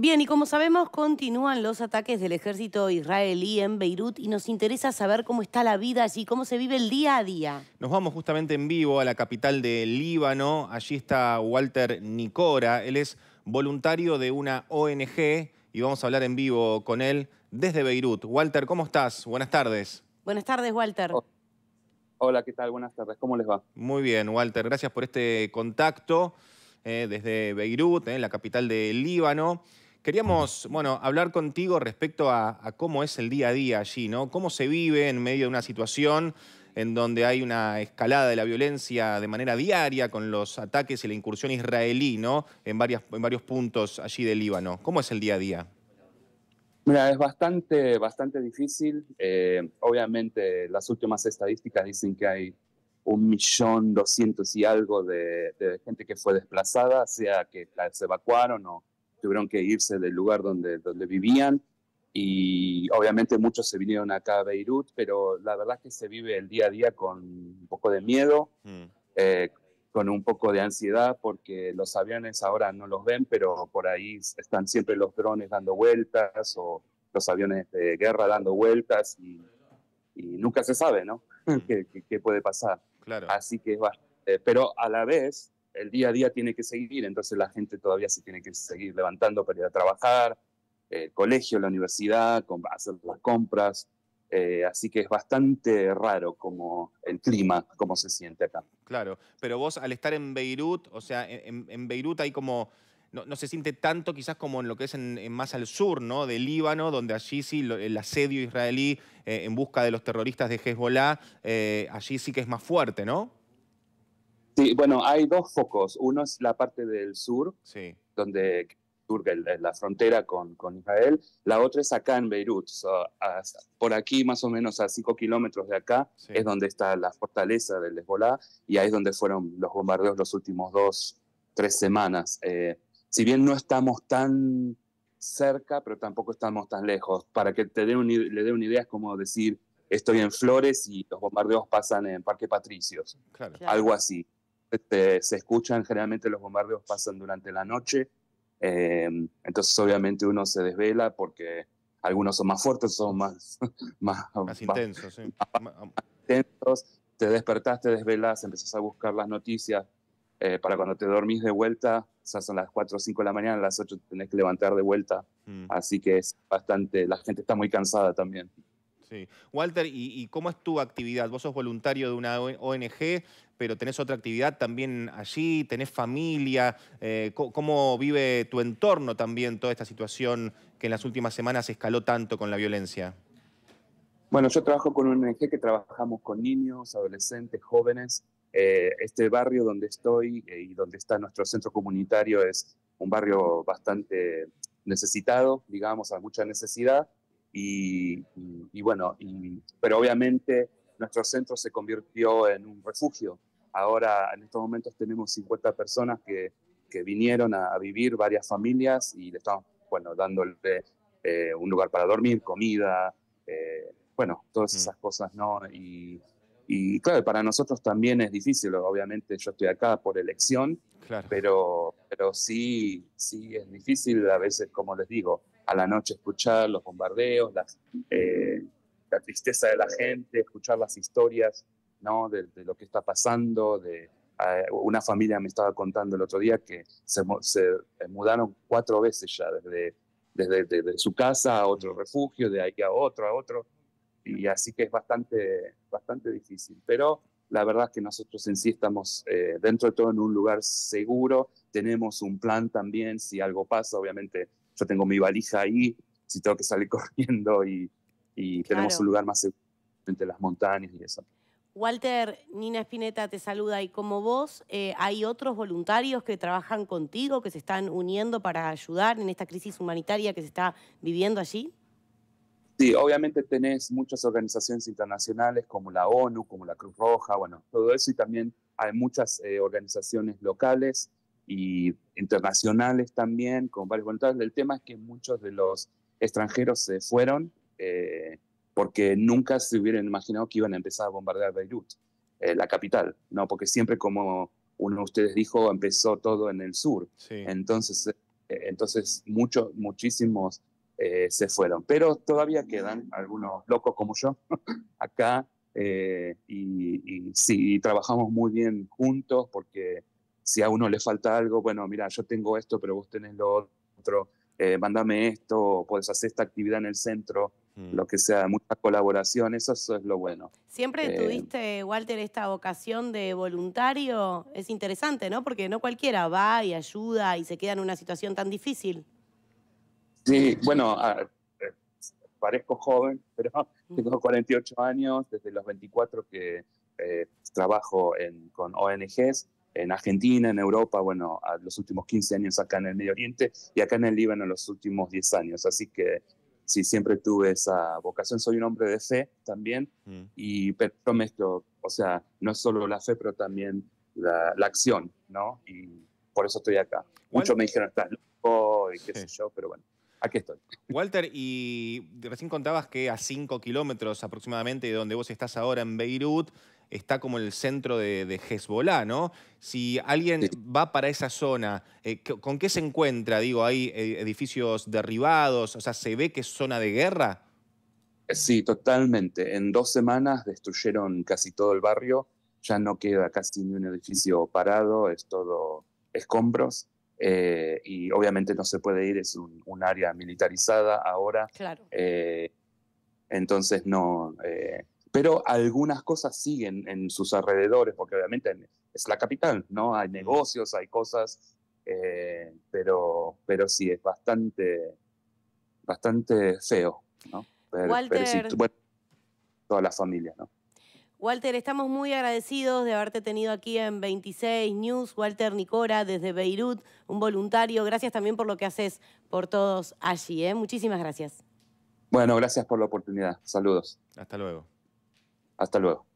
Bien, y como sabemos, continúan los ataques del ejército israelí en Beirut y nos interesa saber cómo está la vida allí, cómo se vive el día a día. Nos vamos justamente en vivo a la capital de Líbano. Allí está Walter Nicora. Él es voluntario de una ONG y vamos a hablar en vivo con él desde Beirut. Walter, ¿cómo estás? Buenas tardes. Buenas tardes, Walter. Hola, ¿qué tal? Buenas tardes. ¿Cómo les va? Muy bien, Walter. Gracias por este contacto eh, desde Beirut, eh, la capital de Líbano. Queríamos, bueno, hablar contigo respecto a, cómo es el día a día allí, ¿no? ¿Cómo se vive en medio de una situación en donde hay una escalada de la violencia de manera diaria con los ataques y la incursión israelí, ¿no? En, varias, en varios puntos allí del Líbano. ¿Cómo es el día a día? Mira, es bastante, bastante difícil. Eh, obviamente, las últimas estadísticas dicen que hay un millón doscientos y algo de, gente que fue desplazada, sea que se evacuaron o tuvieron que irse del lugar donde, donde vivían y obviamente muchos se vinieron acá a Beirut, pero la verdad es que se vive el día a día con un poco de miedo, mm. eh, con un poco de ansiedad, porque los aviones ahora no los ven, pero por ahí están siempre los drones dando vueltas o los aviones de guerra dando vueltas y, nunca se sabe, ¿no? Mm. ¿Qué, qué, puede pasar? Claro. Así que, va, eh, pero a la vez el día a día tiene que seguir, entonces la gente todavía se tiene que seguir levantando para ir a trabajar, el eh, colegio, la universidad, hacer las compras. Eh, así que es bastante raro como el clima, como se siente acá. Claro, pero vos al estar en Beirut, o sea, e, en, Beirut hay como, no, se siente tanto quizás como en lo que es en, más al sur, ¿no? Del Líbano, donde allí sí el asedio israelí eh, en busca de los terroristas de Hezbollah, allí sí que es más fuerte, ¿no? bueno, hay dos focos. Uno es la parte del sur, donde surge la frontera con, Israel. La otra es acá en Beirut. por aquí, más o menos a 5 kilómetros de acá, es donde está la fortaleza del Hezbollah y ahí es donde fueron los bombardeos los últimos dos, tres semanas. Eh, si bien no estamos tan cerca, pero tampoco estamos tan lejos. Para que te dé le dé una idea, es como decir, estoy en Flores y los bombardeos pasan en Parque Patricios. Algo así. Este, se escuchan, generalmente los bombardeos pasan durante la noche, eh, entonces obviamente uno se desvela porque algunos son más fuertes, son más, más, intensos. Te despertás, te desvelas, empezás a buscar las noticias. Eh, para cuando te dormís de vuelta, son las 4 o 5 de la mañana, a las 8 tenés que levantar de vuelta. Mm. Así que es bastante, la gente está muy cansada también. Walter, ¿y, cómo es tu actividad? Vos sos voluntario de una ONG, pero tenés otra actividad también allí, tenés familia. Eh, ¿Cómo vive tu entorno también toda esta situación que en las últimas semanas escaló tanto con la violencia? Bueno, yo trabajo con una ONG que trabajamos con niños, adolescentes, jóvenes. Eh, este barrio donde estoy eh, y donde está nuestro centro comunitario es un barrio bastante necesitado, digamos, a mucha necesidad. Y, bueno, pero obviamente nuestro centro se convirtió en un refugio. Ahora, en estos momentos, tenemos 50 personas que, vinieron a, vivir, varias familias, y le estamos, bueno, dándole eh, un lugar para dormir, comida, eh, bueno, todas mm. esas cosas, ¿no? Y, y claro, para nosotros también es difícil, obviamente yo estoy acá por elección, pero, pero sí, sí es difícil a veces, como les digo, a la noche escuchar los bombardeos, eh, la tristeza de la gente, escuchar las historias ¿no? de, lo que está pasando. De, una familia me estaba contando el otro día que se, eh, mudaron cuatro veces ya, desde, desde, su casa a otro refugio, de ahí a otro, a otro. Y así que es bastante, bastante difícil. Pero la verdad es que nosotros en sí estamos eh, dentro de todo en un lugar seguro. Tenemos un plan también, si algo pasa, obviamente yo tengo mi valija ahí, si tengo que salir corriendo y, tenemos un lugar más seguro entre las montañas y eso. Walter, Nina Espineta te saluda y como vos, eh, ¿hay otros voluntarios que trabajan contigo, que se están uniendo para ayudar en esta crisis humanitaria que se está viviendo allí? Sí, obviamente tenés muchas organizaciones internacionales como la ONU, como la Cruz Roja, bueno, todo eso y también hay muchas eh, organizaciones locales y internacionales también, con varios voluntarios. El tema es que muchos de los extranjeros se fueron eh, porque nunca se hubieran imaginado que iban a empezar a bombardear Beirut, eh, la capital, ¿no? Porque siempre, como uno de ustedes dijo, empezó todo en el sur. Entonces, eh, entonces muchos, muchísimos se fueron. Pero todavía quedan algunos locos como yo acá y, y sí, trabajamos muy bien juntos porque si a uno le falta algo, bueno, mira, yo tengo esto, pero vos tenés lo otro, eh, mándame esto, puedes hacer esta actividad en el centro, mm. lo que sea, mucha colaboración, eso, eso es lo bueno. Siempre eh, tuviste, Walter, esta vocación de voluntario, es interesante, ¿no? Porque no cualquiera va y ayuda y se queda en una situación tan difícil. Sí, bueno, eh, parezco joven, pero mm. tengo 48 años, desde los 24 que eh, trabajo con ONGs en Argentina, en Europa, bueno, a los últimos 15 años acá en el Medio Oriente y acá en el Líbano los últimos 10 años. Así que sí, siempre tuve esa vocación. Soy un hombre de fe también mm. y prometo, o sea, no solo la fe, pero también la, acción, ¿no? Y por eso estoy acá. Muchos me dijeron, estás loco y qué sé yo, pero bueno aquí estoy. Walter, y recién contabas que a 5 kilómetros aproximadamente de donde vos estás ahora en Beirut, está como el centro de, de Hezbollah, ¿no? Si alguien va para esa zona, eh, ¿con qué se encuentra? Digo, ¿hay eh, edificios derribados? O sea, ¿se ve que es zona de guerra? Eh, sí, totalmente. En dos semanas destruyeron casi todo el barrio. Ya no queda casi ni un edificio parado, es todo escombros. Eh, y obviamente no se puede ir, es un, área militarizada ahora. Claro. Eh, entonces no. Eh, pero algunas cosas siguen en sus alrededores, porque obviamente es la capital, ¿no? Hay negocios, hay cosas, pero, pero sí, es bastante, bastante feo, ¿no? Pero, Walter. toda la familia, ¿no? Walter, estamos muy agradecidos de haberte tenido aquí en 26 News. Walter Nicora, desde Beirut, un voluntario. Gracias también por lo que haces por todos allí. ¿eh? Muchísimas gracias. Bueno, gracias por la oportunidad. Saludos. Hasta luego. Hasta luego.